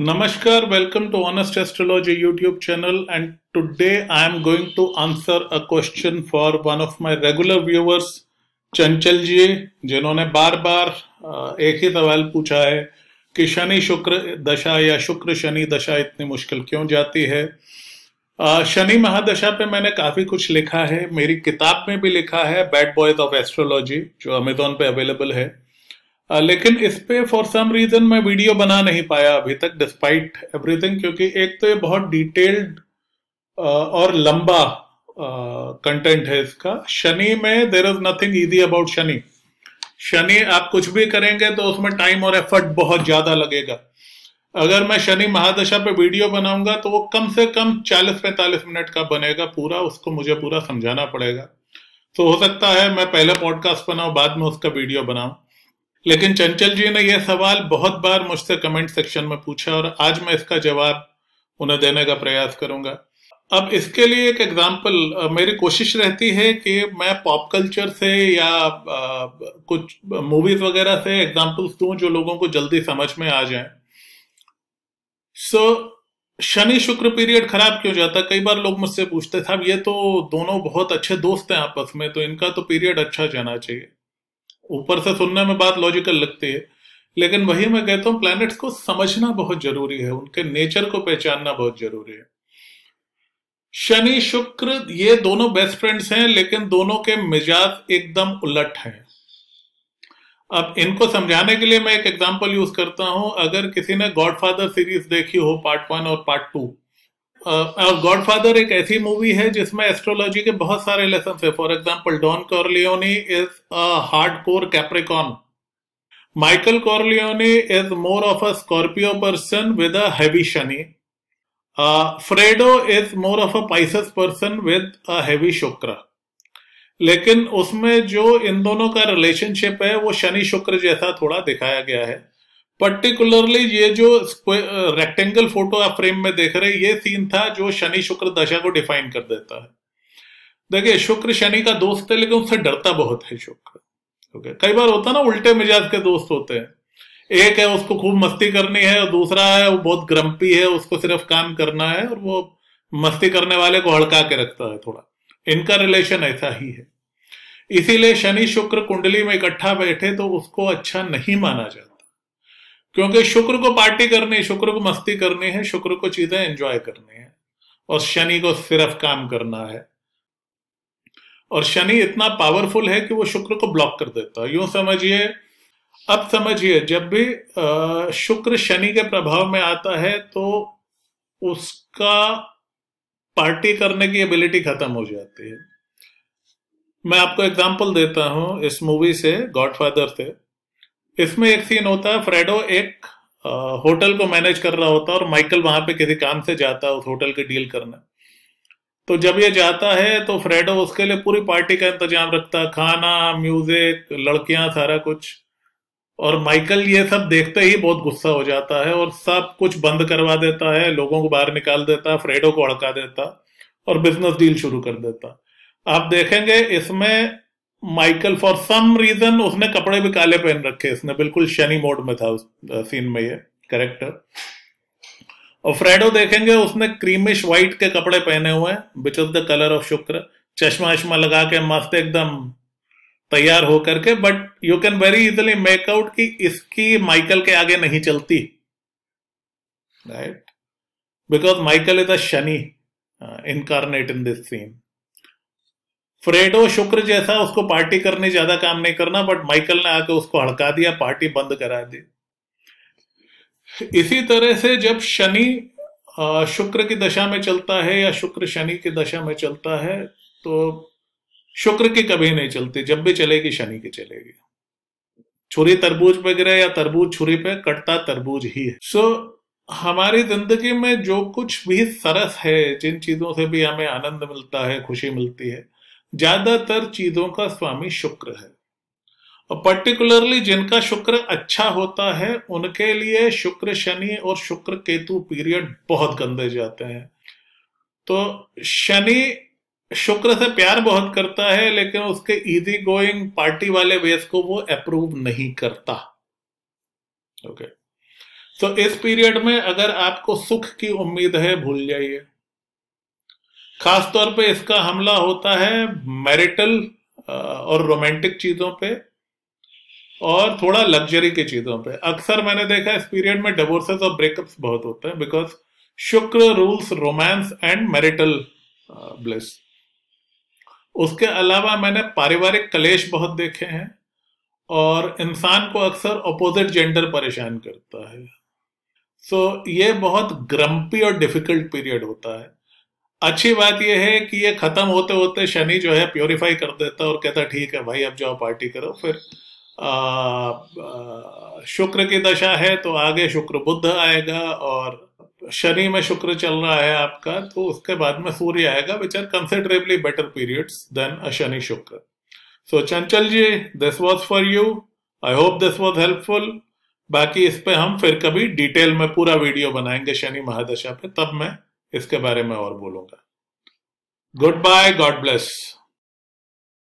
Namaskar, welcome to Honest Astrology YouTube channel and today I am going to answer a question for one of my regular viewers चंचल जी जिन्होंने बार बार एक ही सवाल पूछा है कि शनि शुक्र दशा या शुक्र शनि दशा इतनी मुश्किल क्यों जाती है शनि महादशा पे मैंने काफ़ी कुछ लिखा है मेरी किताब में भी लिखा है बैड बॉयज ऑफ एस्ट्रोलॉजी जो अमेजोन पे अवेलेबल है लेकिन इस पे फॉर सम रीजन मैं वीडियो बना नहीं पाया अभी तक डिस्पाइट एवरीथिंग क्योंकि एक तो ये बहुत डिटेल्ड और लंबा कंटेंट है इसका शनि में there is nothing easy about Shani Shani आप कुछ भी करेंगे तो उसमें टाइम और एफर्ट बहुत ज्यादा लगेगा अगर मैं शनि महादशा पे वीडियो बनाऊंगा तो वो कम से कम 40-45 मिनट का बनेगा पूरा उसको मुझे पूरा समझाना पड़ेगा तो हो सकता है मैं पहले पॉडकास्ट बनाऊ बाद में उसका वीडियो बनाऊ लेकिन चंचल जी ने यह सवाल बहुत बार मुझसे कमेंट सेक्शन में पूछा और आज मैं इसका जवाब उन्हें देने का प्रयास करूंगा अब इसके लिए एक एग्जाम्पल मेरी कोशिश रहती है कि मैं पॉप कल्चर से या आ, कुछ मूवीज वगैरह से एग्जाम्पल्स दूं जो लोगों को जल्दी समझ में आ जाए सो so, शनि शुक्र पीरियड खराब क्यों जाता कई बार लोग मुझसे पूछते साहब ये तो दोनों बहुत अच्छे दोस्त हैं आपस में तो इनका तो पीरियड अच्छा जाना चाहिए ऊपर से सुनने में बात लॉजिकल लगती है लेकिन वही मैं कहता हूँ प्लैनेट्स को समझना बहुत जरूरी है उनके नेचर को पहचानना बहुत जरूरी है शनि शुक्र ये दोनों बेस्ट फ्रेंड्स हैं लेकिन दोनों के मिजाज एकदम उलट हैं अब इनको समझाने के लिए मैं एक एग्जांपल यूज करता हूं अगर किसी ने गॉडफादर सीरीज देखी हो पार्ट वन और पार्ट टू गॉडफादर एक ऐसी मूवी है जिसमें एस्ट्रोलॉजी के बहुत सारे लेसन है for example Don Corleone is a hard core Capricorn Michael Corleone is more of a Scorpio person with a heavy Shani Fredo is more of a Pisces person with a heavy Shukra लेकिन उसमें जो इन दोनों का relationship है वो शनि शुक्र जैसा थोड़ा दिखाया गया है पर्टिकुलरली ये जो रेक्टेंगल फोटो uh, आप फ्रेम में देख रहे हैं ये सीन था जो शनि शुक्र दशा को डिफाइन कर देता है देखिए शुक्र शनि का दोस्त है लेकिन उससे डरता बहुत है शुक्र ओके कई बार होता है ना उल्टे मिजाज के दोस्त होते हैं एक है उसको खूब मस्ती करनी है और दूसरा है वो बहुत ग्रंपी है उसको सिर्फ काम करना है और वो मस्ती करने वाले को हड़का के रखता है थोड़ा इनका रिलेशन ऐसा ही है इसीलिए शनि शुक्र कुंडली में इकट्ठा बैठे तो उसको अच्छा नहीं माना जाता क्योंकि शुक्र को पार्टी करनी शुक्र को मस्ती करनी है शुक्र को चीजें एंजॉय करनी है और शनि को सिर्फ काम करना है और शनि इतना पावरफुल है कि वो शुक्र को ब्लॉक कर देता है यूं समझिए अब समझिए जब भी शुक्र शनि के प्रभाव में आता है तो उसका पार्टी करने की एबिलिटी खत्म हो जाती है मैं आपको एग्जांपल देता हूं इस मूवी से गॉडफादर से इसमें एक सीन होता है फ्रेडो एक आ, होटल को मैनेज कर रहा होता है और माइकल वहां पे किसी काम से जाता है उस होटल के डील करने तो जब ये जाता है तो फ्रेडो उसके लिए पूरी पार्टी का इंतजाम रखता है खाना म्यूजिक लड़कियां सारा कुछ और माइकल ये सब देखते ही बहुत गुस्सा हो जाता है और सब कुछ बंद करवा देता है लोगों को बाहर निकाल देता है फ्रेडो को अड़का देता और बिजनेस डील शुरू कर देता आप देखेंगे इसमें माइकल फॉर सम रीजन उसने कपड़े भी काले पहन रखे इसने बिल्कुल शनि मोड में था उस सीन में ये करेक्टर और फ्रेडो देखेंगे उसने क्रीमिश व्हाइट के कपड़े पहने हुए हैं which is the colour of Shukra चश्मा वश्मा लगा के मस्त एकदम तैयार हो करके but you can very easily make out कि इसकी माइकल के आगे नहीं चलती right because Michael is a Shani incarnate in this scene Fredo Shukra जैसा उसको पार्टी करने ज्यादा काम नहीं करना बट माइकल ने आकर उसको हड़का दिया पार्टी बंद करा दी इसी तरह से जब शनि शुक्र की दशा में चलता है या शुक्र शनि की दशा में चलता है तो शुक्र की कभी नहीं चलती जब भी चलेगी शनि की चलेगी छुरी तरबूज पे गिरे या तरबूज छुरी पे कटता तरबूज ही है सो so, हमारी जिंदगी में जो कुछ भी सरस है जिन चीजों से भी हमें आनंद मिलता है खुशी मिलती है ज्यादातर चीजों का स्वामी शुक्र है और पर्टिकुलरली जिनका शुक्र अच्छा होता है उनके लिए शुक्र शनि और शुक्र केतु पीरियड बहुत गंदे जाते हैं तो शनि शुक्र से प्यार बहुत करता है लेकिन उसके इजी गोइंग पार्टी वाले वेस को वो अप्रूव नहीं करता ओके okay. तो so, इस पीरियड में अगर आपको सुख की उम्मीद है भूल जाइए खासतौर पे इसका हमला होता है मैरिटल और रोमांटिक चीज़ों पे और थोड़ा लग्जरी की चीज़ों पे अक्सर मैंने देखा इस पीरियड में डिवोर्सेस और ब्रेकअप्स बहुत होते हैं because Shukra rules romance and marital bliss उसके अलावा मैंने पारिवारिक कलेश बहुत देखे हैं और इंसान को अक्सर अपोजिट जेंडर परेशान करता है सो so, ये बहुत ग्रम्पी और डिफिकल्ट पीरियड होता है अच्छी बात यह है कि ये खत्म होते होते शनि जो है प्योरीफाई कर देता और कहता ठीक है भाई अब जाओ पार्टी करो फिर शुक्र की दशा है तो आगे शुक्र बुद्ध आएगा और शनि में शुक्र चल रहा है आपका तो उसके बाद में सूर्य आएगा which are considerably better periods than a Shani Shukra so so, Chanchal ji this was for you I hope this was helpful बाकी इस पे हम फिर कभी डिटेल में पूरा वीडियो बनाएंगे शनि महादशा पे तब मैं इसके बारे में और बोलूंगा गुड बाय गॉड ब्लेस